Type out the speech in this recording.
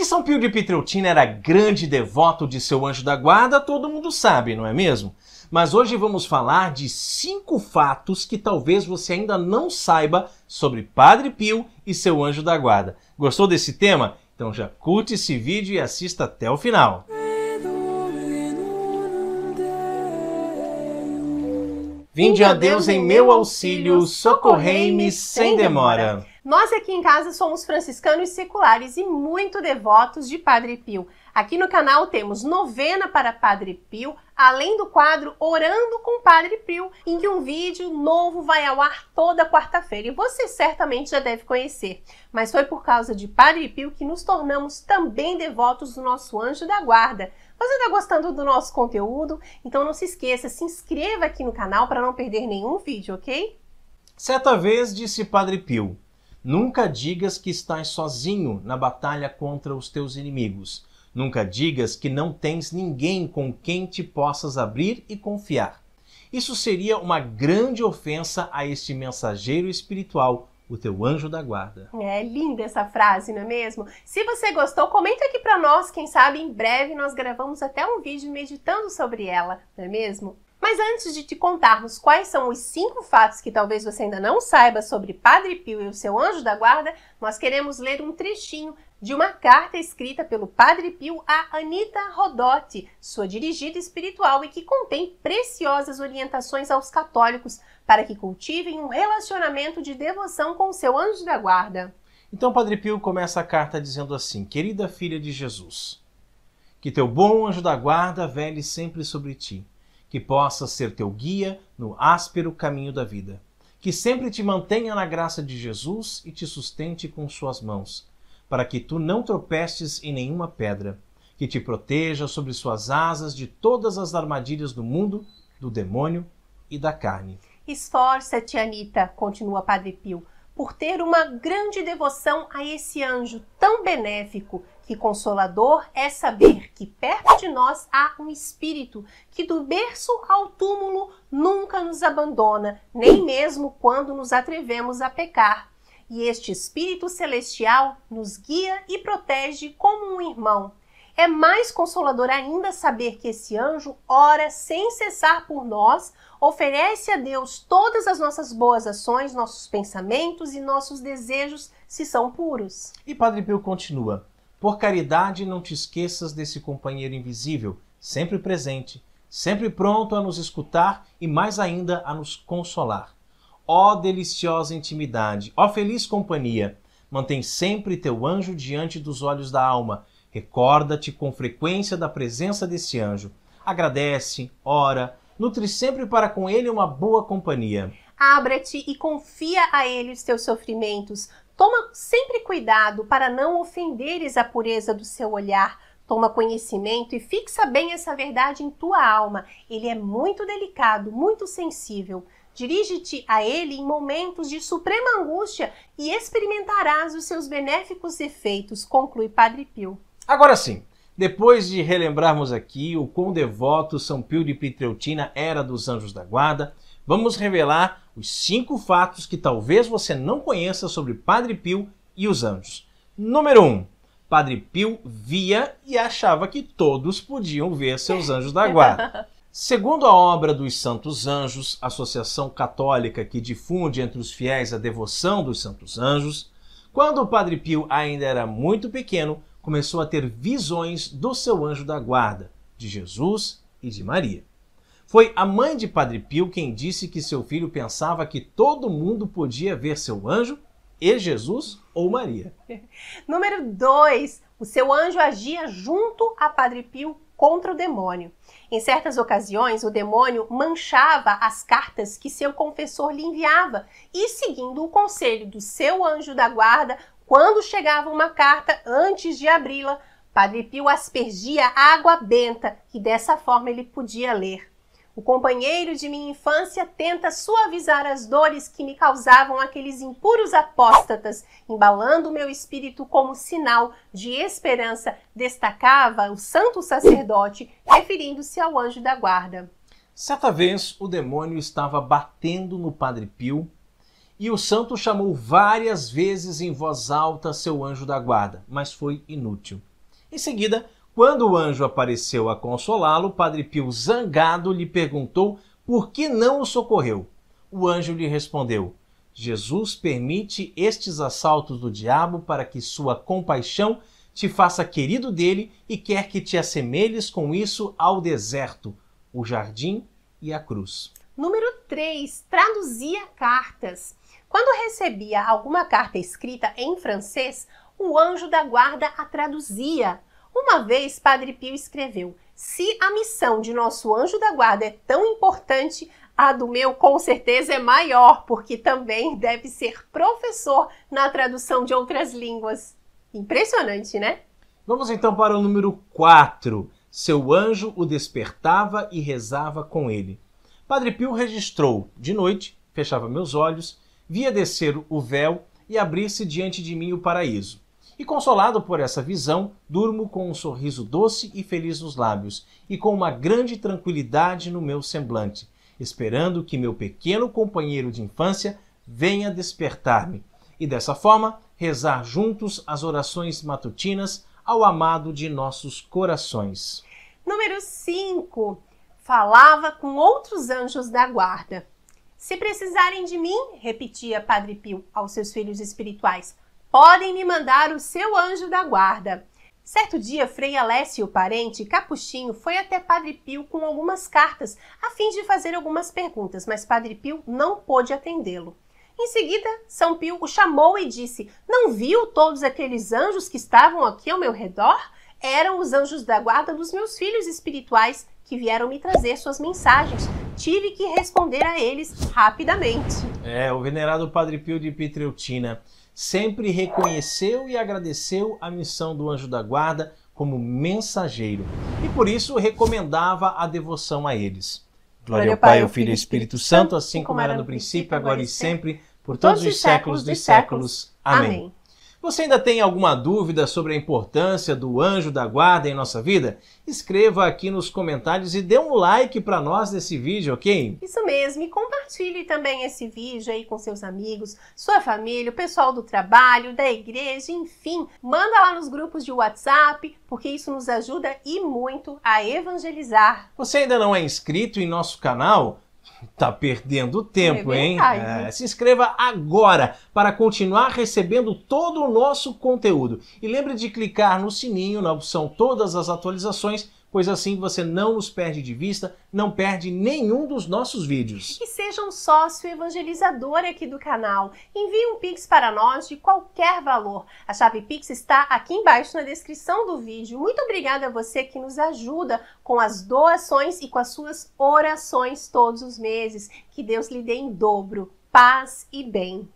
Que São Pio de Pietrelcina era grande devoto de seu anjo da guarda, todo mundo sabe, não é mesmo? Mas hoje vamos falar de cinco fatos que talvez você ainda não saiba sobre Padre Pio e seu anjo da guarda. Gostou desse tema? Então já curte esse vídeo e assista até o final. Vinde a Deus em meu auxílio, socorrei-me sem demora. Nós aqui em casa somos franciscanos seculares e muito devotos de Padre Pio. Aqui no canal temos novena para Padre Pio, além do quadro Orando com Padre Pio, em que um vídeo novo vai ao ar toda quarta-feira e você certamente já deve conhecer. Mas foi por causa de Padre Pio que nos tornamos também devotos do nosso anjo da guarda. Você está gostando do nosso conteúdo? Então não se esqueça, se inscreva aqui no canal para não perder nenhum vídeo, ok? Certa vez disse Padre Pio. Nunca digas que estás sozinho na batalha contra os teus inimigos. Nunca digas que não tens ninguém com quem te possas abrir e confiar. Isso seria uma grande ofensa a este mensageiro espiritual, o teu anjo da guarda. É linda essa frase, não é mesmo? Se você gostou, comenta aqui para nós, quem sabe em breve nós gravamos até um vídeo meditando sobre ela, não é mesmo? Mas antes de te contarmos quais são os cinco fatos que talvez você ainda não saiba sobre Padre Pio e o seu anjo da guarda, nós queremos ler um trechinho de uma carta escrita pelo Padre Pio a Anita Rodotti, sua dirigida espiritual, e que contém preciosas orientações aos católicos para que cultivem um relacionamento de devoção com o seu anjo da guarda. Então, Padre Pio começa a carta dizendo assim: Querida filha de Jesus, que teu bom anjo da guarda vele sempre sobre ti que possa ser teu guia no áspero caminho da vida, que sempre te mantenha na graça de Jesus e te sustente com suas mãos, para que tu não tropeces em nenhuma pedra, que te proteja sobre suas asas de todas as armadilhas do mundo, do demônio e da carne. Esforça-te, Anita, continua Padre Pio, por ter uma grande devoção a esse anjo tão benéfico e consolador é saber que perto de nós há um Espírito que do berço ao túmulo nunca nos abandona, nem mesmo quando nos atrevemos a pecar. E este Espírito Celestial nos guia e protege como um irmão. É mais consolador ainda saber que esse anjo ora sem cessar por nós, oferece a Deus todas as nossas boas ações, nossos pensamentos e nossos desejos, se são puros. E Padre Pio continua: por caridade, não te esqueças desse companheiro invisível, sempre presente, sempre pronto a nos escutar e mais ainda a nos consolar. Ó deliciosa intimidade, ó feliz companhia, mantém sempre teu anjo diante dos olhos da alma. Recorda-te com frequência da presença desse anjo. Agradece, ora, nutre sempre para com ele uma boa companhia. Abra-te e confia a ele os teus sofrimentos, Toma sempre cuidado para não ofenderes a pureza do seu olhar. Toma conhecimento e fixa bem essa verdade em tua alma. Ele é muito delicado, muito sensível. Dirige-te a ele em momentos de suprema angústia e experimentarás os seus benéficos efeitos, conclui Padre Pio. Agora sim, depois de relembrarmos aqui o quão devoto São Pio de Pitreutina era dos Anjos da Guarda, vamos revelar os cinco fatos que talvez você não conheça sobre Padre Pio e os anjos. Número 1. Um, Padre Pio via e achava que todos podiam ver seus anjos da guarda. Segundo a obra dos Santos Anjos, associação católica que difunde entre os fiéis a devoção dos Santos Anjos, quando o Padre Pio ainda era muito pequeno, começou a ter visões do seu anjo da guarda, de Jesus e de Maria. Foi a mãe de Padre Pio quem disse que seu filho pensava que todo mundo podia ver seu anjo e Jesus ou Maria. Número 2. O seu anjo agia junto a Padre Pio contra o demônio. Em certas ocasiões, o demônio manchava as cartas que seu confessor lhe enviava e, seguindo o conselho do seu anjo da guarda, quando chegava uma carta, antes de abri-la, Padre Pio aspergia água benta e dessa forma ele podia ler. O companheiro de minha infância tenta suavizar as dores que me causavam aqueles impuros apóstatas, embalando meu espírito como sinal de esperança, destacava o santo sacerdote, referindo-se ao anjo da guarda. Certa vez o demônio estava batendo no Padre Pio e o santo chamou várias vezes em voz alta seu anjo da guarda, mas foi inútil. Em seguida, quando o anjo apareceu a consolá-lo, Padre Pio, zangado, lhe perguntou por que não o socorreu. O anjo lhe respondeu: Jesus permite estes assaltos do diabo para que sua compaixão te faça querido dele e quer que te assemelhes com isso ao deserto, o jardim e a cruz. Número 3. Traduzia cartas. Quando recebia alguma carta escrita em francês, o anjo da guarda a traduzia uma vez, Padre Pio escreveu: Se a missão de nosso anjo da guarda é tão importante, a do meu com certeza é maior, porque também deve ser professor na tradução de outras línguas. Impressionante, né? Vamos então para o número 4. Seu anjo o despertava e rezava com ele. Padre Pio registrou: De noite, fechava meus olhos, via descer o véu e abrir-se diante de mim o paraíso. E consolado por essa visão, durmo com um sorriso doce e feliz nos lábios, e com uma grande tranquilidade no meu semblante, esperando que meu pequeno companheiro de infância venha despertar-me, e dessa forma rezar juntos as orações matutinas ao amado de nossos corações. Número 5. Falava com outros anjos da guarda. Se precisarem de mim, repetia Padre Pio aos seus filhos espirituais, podem me mandar o seu anjo da guarda. Certo dia, Frei Alessio Parente Capuchinho foi até Padre Pio com algumas cartas a fim de fazer algumas perguntas, mas Padre Pio não pôde atendê-lo. Em seguida, São Pio o chamou e disse: Não viu todos aqueles anjos que estavam aqui ao meu redor? Eram os anjos da guarda dos meus filhos espirituais que vieram me trazer suas mensagens. Tive que responder a eles rapidamente. É, o venerado Padre Pio de Pietrelcina sempre reconheceu e agradeceu a missão do anjo da guarda como mensageiro e por isso recomendava a devoção a eles. Glória ao Pai, ao Filho e ao Espírito Santo, assim como era no princípio, agora e sempre, por todos os séculos dos séculos. Amém. Você ainda tem alguma dúvida sobre a importância do anjo da guarda em nossa vida? Escreva aqui nos comentários e dê um like para nós nesse vídeo, ok? Isso mesmo, e compartilhe também esse vídeo aí com seus amigos, sua família, o pessoal do trabalho, da igreja, enfim. Manda lá nos grupos de WhatsApp, porque isso nos ajuda e muito a evangelizar. Você ainda não é inscrito em nosso canal? Tá perdendo tempo, é hein? É, se inscreva agora para continuar recebendo todo o nosso conteúdo. E lembre de clicar no sininho na opção Todas as Atualizações pois assim você não os perde de vista, não perde nenhum dos nossos vídeos. E seja um sócio evangelizador aqui do canal. Envie um Pix para nós de qualquer valor. A chave Pix está aqui embaixo na descrição do vídeo. Muito obrigada a você que nos ajuda com as doações e com as suas orações todos os meses. Que Deus lhe dê em dobro paz e bem.